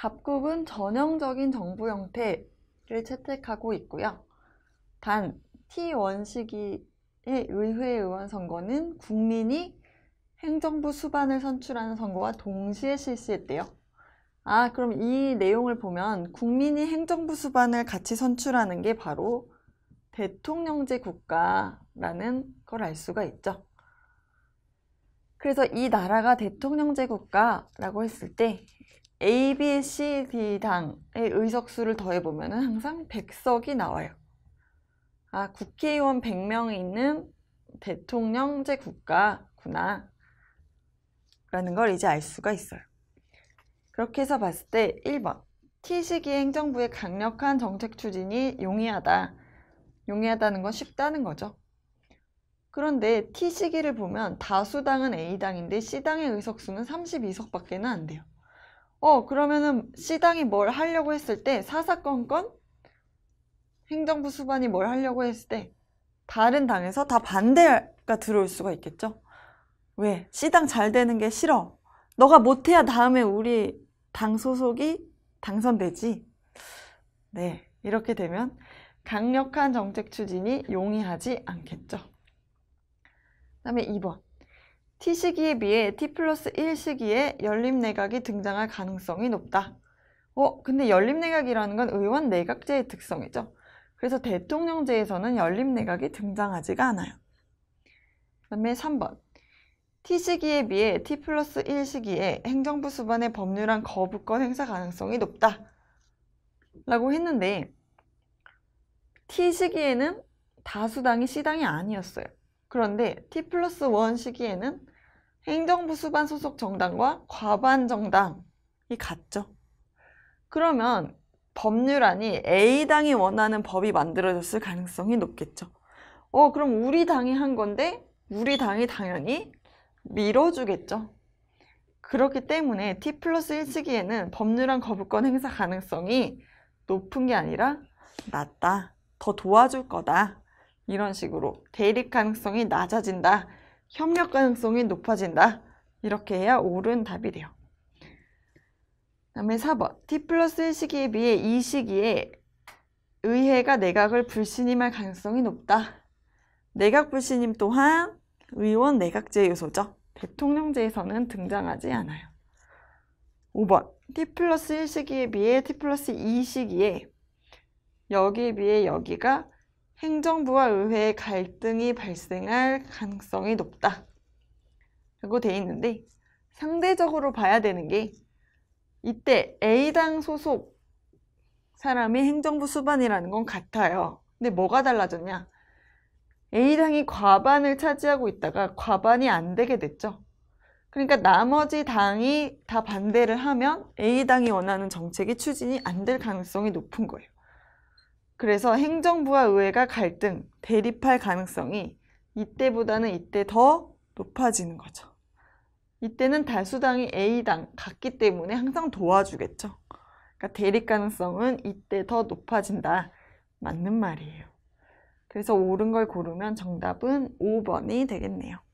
갑국은 전형적인 정부 형태를 채택하고 있고요. 단 T1 시기의 의회 의원 선거는 국민이 행정부 수반을 선출하는 선거와 동시에 실시했대요. 아, 그럼 이 내용을 보면 국민이 행정부 수반을 같이 선출하는 게 바로 대통령제 국가라는 걸 알 수가 있죠. 그래서 이 나라가 대통령제 국가라고 했을 때 A, B, C, D 당의 의석수를 더해보면 항상 100석이 나와요. 아, 국회의원 100명이 있는 대통령제 국가구나. 라는 걸 이제 알 수가 있어요. 그렇게 해서 봤을 때 1번. T시기 행정부의 강력한 정책 추진이 용이하다. 용이하다는 건 쉽다는 거죠. 그런데 T시기를 보면 다수당은 A당인데 C당의 의석수는 32석밖에 는안 돼요. 어, 그러면은 시당이 뭘 하려고 했을 때 사사건건 행정부 수반이 뭘 하려고 했을 때 다른 당에서 다 반대가 들어올 수가 있겠죠. 왜? 시당 잘 되는 게 싫어. 너가 못해야 다음에 우리 당 소속이 당선되지. 네, 이렇게 되면 강력한 정책 추진이 용이하지 않겠죠. 그 다음에 2번. T 시기에 비해 T 플러스 1 시기에 연립내각이 등장할 가능성이 높다. 어, 근데 연립내각이라는건 의원 내각제의 특성이죠. 그래서 대통령제에서는 연립내각이 등장하지가 않아요. 그 다음에 3번. T 시기에 비해 T 플러스 1 시기에 행정부 수반의 법률안 거부권 행사 가능성이 높다. 라고 했는데 T 시기에는 다수당이 C당이 아니었어요. 그런데 T 플러스 1 시기에는 행정부 수반 소속 정당과 과반 정당이 같죠. 그러면 법률안이 A당이 원하는 법이 만들어졌을 가능성이 높겠죠. 어, 그럼 우리 당이 한 건데 우리 당이 당연히 밀어주겠죠. 그렇기 때문에 T 플러스 1시기에는 법률안 거부권 행사 가능성이 높은 게 아니라 낮다, 더 도와줄 거다 이런 식으로 대립 가능성이 낮아진다. 협력 가능성이 높아진다. 이렇게 해야 옳은 답이 돼요. 다음에 4번 t 플러스 1 시기에 비해 이 시기에 의회가 내각을 불신임할 가능성이 높다. 내각 불신임 또한 의원 내각제 요소죠. 대통령제에서는 등장하지 않아요. 5번 t 플러스 1 시기에 비해 t 플러스 2 시기에 여기에 비해 여기가 행정부와 의회의 갈등이 발생할 가능성이 높다. 라고 돼 있는데 상대적으로 봐야 되는 게 이때 A당 소속 사람이 행정부 수반이라는 건 같아요. 근데 뭐가 달라졌냐? A당이 과반을 차지하고 있다가 과반이 안 되게 됐죠. 그러니까 나머지 당이 다 반대를 하면 A당이 원하는 정책이 추진이 안 될 가능성이 높은 거예요. 그래서 행정부와 의회가 갈등, 대립할 가능성이 이때보다는 이때 더 높아지는 거죠. 이때는 다수당이 A당 같기 때문에 항상 도와주겠죠. 그러니까 대립 가능성은 이때 더 높아진다. 맞는 말이에요. 그래서 옳은 걸 고르면 정답은 5번이 되겠네요.